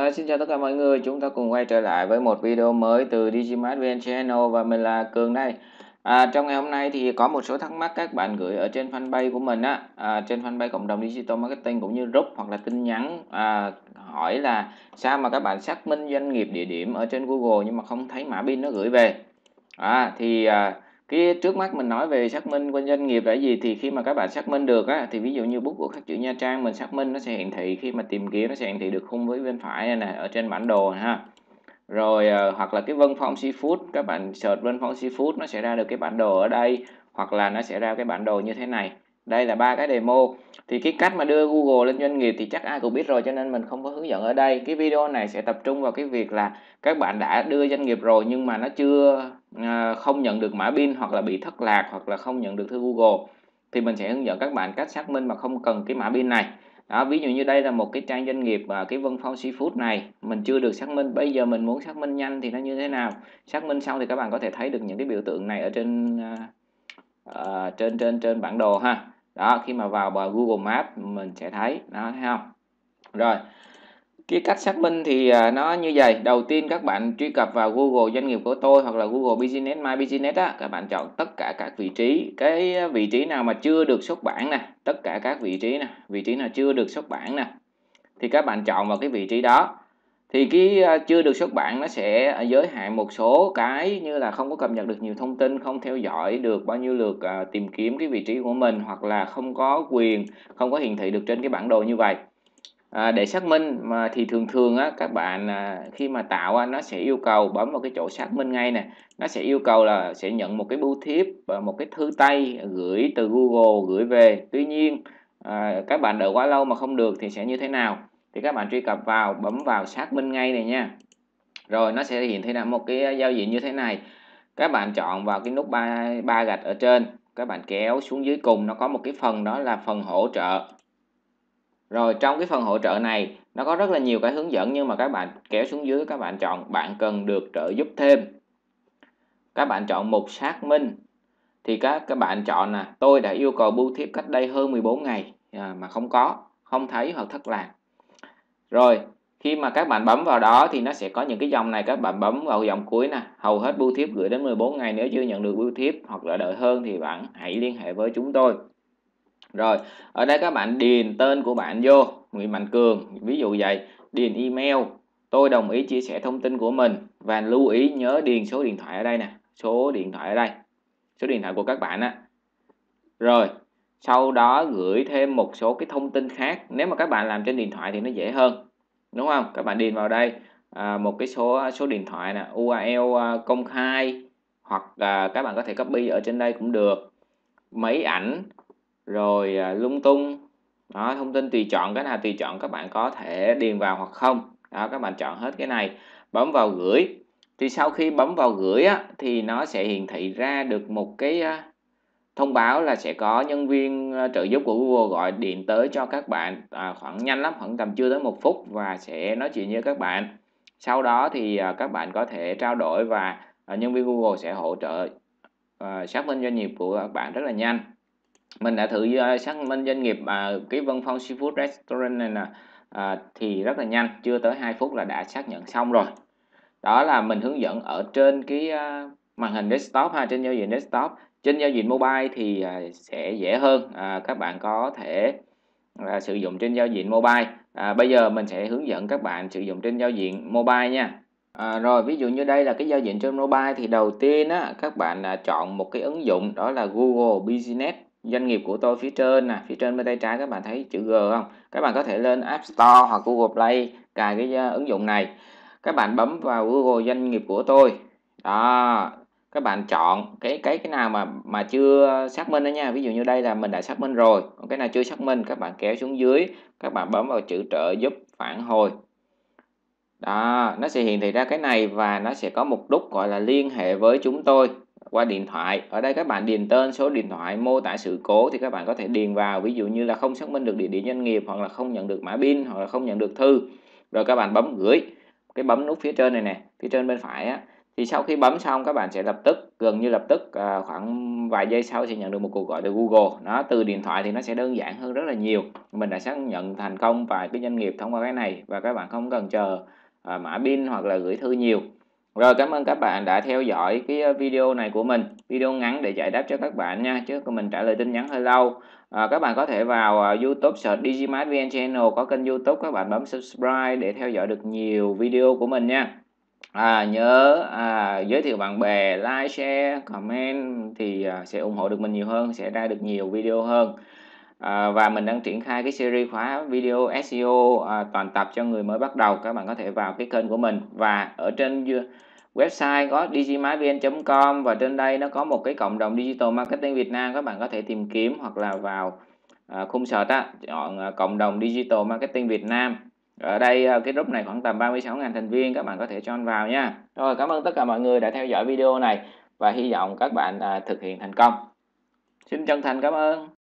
À, xin chào tất cả mọi người, chúng ta cùng quay trở lại với một video mới từ Digimart VN Channel và mình là Cường đây à, Trong ngày hôm nay thì có một số thắc mắc các bạn gửi ở trên fanpage của mình á à, Trên fanpage cộng đồng Digital Marketing cũng như group hoặc là tin nhắn à, Hỏi là sao mà các bạn xác minh doanh nghiệp địa điểm ở trên Google nhưng mà không thấy mã pin nó gửi về à, Thì à, cái trước mắt mình nói về xác minh của doanh nghiệp là gì thì khi mà các bạn xác minh được á thì ví dụ như bút của khắc chữ Nha Trang mình xác minh nó sẽ hiện thị khi mà tìm kiếm nó sẽ hiện thị được khung với bên phải này nè ở trên bản đồ này, ha rồi uh, hoặc là cái Vân Phong Seafood các bạn search Vân Phong Seafood nó sẽ ra được cái bản đồ ở đây hoặc là nó sẽ ra cái bản đồ như thế này đây là ba cái demo thì cái cách mà đưa Google lên doanh nghiệp thì chắc ai cũng biết rồi cho nên mình không có hướng dẫn ở đây cái video này sẽ tập trung vào cái việc là các bạn đã đưa doanh nghiệp rồi nhưng mà nó chưa à, không nhận được mã pin hoặc là bị thất lạc hoặc là không nhận được thư Google thì mình sẽ hướng dẫn các bạn cách xác minh mà không cần cái mã pin này đó ví dụ như đây là một cái trang doanh nghiệp và cái Vân Phong Seafood này mình chưa được xác minh bây giờ mình muốn xác minh nhanh thì nó như thế nào xác minh xong thì các bạn có thể thấy được những cái biểu tượng này ở trên uh, trên trên trên bản đồ ha đó khi mà vào vào Google Maps mình sẽ thấy nó thấy không rồi cái cách xác minh thì à, nó như vậy đầu tiên các bạn truy cập vào Google doanh nghiệp của tôi hoặc là Google Business My Business á các bạn chọn tất cả các vị trí cái vị trí nào mà chưa được xuất bản nè tất cả các vị trí nè vị trí nào chưa được xuất bản nè thì các bạn chọn vào cái vị trí đó thì cái à, chưa được xuất bản nó sẽ à, giới hạn một số cái như là không có cập nhật được nhiều thông tin không theo dõi được bao nhiêu lượt à, tìm kiếm cái vị trí của mình hoặc là không có quyền không có hiển thị được trên cái bản đồ như vậy à, để xác minh mà thì thường thường á, các bạn khi mà tạo nó sẽ yêu cầu bấm vào cái chỗ xác minh ngay nè nó sẽ yêu cầu là sẽ nhận một cái bưu thiếp một cái thư tay gửi từ Google gửi về tuy nhiên à, các bạn đợi quá lâu mà không được thì sẽ như thế nào thì các bạn truy cập vào bấm vào xác minh ngay này nha rồi nó sẽ hiện thấy là một cái ờ, giao diện như thế này các bạn chọn vào cái nút ba ba gạch ở trên các bạn kéo xuống dưới cùng nó có một cái phần đó là phần hỗ trợ rồi trong cái phần hỗ trợ này nó có rất là nhiều cái hướng dẫn nhưng mà các bạn kéo xuống dưới các bạn chọn bạn cần được trợ giúp thêm các bạn chọn mục xác minh thì các các bạn chọn là tôi đã yêu cầu bưu thiếp cách đây hơn 14 ngày à, mà không có không thấy hoặc thất lạc rồi khi mà các bạn bấm vào đó thì nó sẽ có những cái dòng này các bạn bấm vào dòng cuối nè hầu hết bưu thiếp gửi đến 14 ngày nếu chưa nhận được bưu thiếp hoặc là đợi hơn thì bạn hãy liên hệ với chúng tôi rồi ở đây các bạn điền tên của bạn vô Nguyễn Mạnh Cường ví dụ vậy điền email tôi đồng ý chia sẻ thông tin của mình và lưu ý nhớ điền số điện thoại ở đây nè số điện thoại ở đây số điện thoại của các bạn á rồi sau đó gửi thêm một số cái thông tin khác nếu mà các bạn làm trên điện thoại thì nó dễ hơn đúng không các bạn điền vào đây à, một cái số số điện thoại nè URL à, công khai hoặc là các bạn có thể copy ở trên đây cũng được mấy ảnh rồi à, lung tung đó thông tin tùy chọn cái nào tùy chọn các bạn có thể điền vào hoặc không đó các bạn chọn hết cái này bấm vào gửi thì sau khi bấm vào gửi á, thì nó sẽ hiển thị ra được một cái à, thông báo là sẽ có nhân viên ờ, trợ giúp của Google gọi điện tới cho các bạn à, khoảng nhanh lắm khoảng tầm chưa tới một phút và sẽ nói chuyện với các bạn sau đó thì à, các bạn có thể trao đổi và à, nhân viên Google sẽ hỗ trợ à, xác minh doanh nghiệp của các bạn rất là nhanh mình đã thử à, xác minh doanh nghiệp à, cái Vân Phong Seafood Restaurant này nè, à, thì rất là nhanh chưa tới 2 phút là đã xác nhận xong rồi đó là mình hướng dẫn ở trên cái màn hình desktop ha trên giao diện desktop trên giao diện mobile thì à, sẽ dễ hơn à, các bạn có thể à, sử dụng trên giao diện mobile à, bây giờ mình sẽ hướng dẫn các bạn sử dụng trên giao diện mobile nha à, rồi ví dụ như đây là cái giao diện trên mobile thì đầu tiên á, các bạn à, chọn một cái ứng dụng đó là Google Business doanh nghiệp của tôi phía trên nè phía trên bên tay trái các bạn thấy chữ G không các bạn có thể lên App Store hoặc Google Play cài cái à, ứng dụng này các bạn bấm vào Google doanh nghiệp của tôi đó các bạn chọn cái cái cái nào mà mà chưa xác minh đó nha ví dụ như đây là mình đã xác minh rồi còn cái nào chưa xác minh các bạn kéo xuống dưới các bạn bấm vào chữ trợ giúp phản hồi đó nó sẽ hiện thị ra cái này và nó sẽ có một nút gọi là liên hệ với chúng tôi qua điện thoại ở đây các bạn điền tên số điện thoại mô tả sự cố thì các bạn có thể điền vào ví dụ như là không xác minh được địa điểm doanh nghiệp hoặc là không nhận được mã pin hoặc là không nhận được thư rồi các bạn bấm gửi cái bấm nút phía trên này nè phía trên bên phải á thì sau khi bấm xong các bạn sẽ lập tức gần như lập tức à, khoảng vài giây sau sẽ nhận được một cuộc gọi từ Google nó từ điện thoại thì nó sẽ đơn giản hơn rất là nhiều mình đã xác nhận thành công vài cái doanh nghiệp thông qua cái này và các bạn không cần chờ à, mã pin hoặc là gửi thư nhiều rồi cảm ơn các bạn đã theo dõi cái video này của mình video ngắn để giải đáp cho các bạn nha chứ mình trả lời tin nhắn hơi lâu à, các bạn có thể vào uh, YouTube search Digimart VN Channel có kênh YouTube các bạn bấm subscribe để theo dõi được nhiều video của mình nha à, nhớ à, giới thiệu bạn bè like share comment thì à, sẽ ủng hộ được mình nhiều hơn sẽ ra được nhiều video hơn à, và mình đang triển khai cái series khóa video SEO à, toàn tập cho người mới bắt đầu các bạn có thể vào cái kênh của mình và ở trên website có digimyvn.com và trên đây nó có một cái cộng đồng digital marketing Việt Nam các bạn có thể tìm kiếm hoặc là vào à, khung search á chọn à, cộng đồng digital marketing Việt Nam ở đây ờ, cái group này khoảng tầm 36.000 thành viên các bạn có thể join vào nha rồi cảm ơn tất cả mọi người đã theo dõi video này và hy vọng các bạn à, thực hiện thành công xin chân thành cảm ơn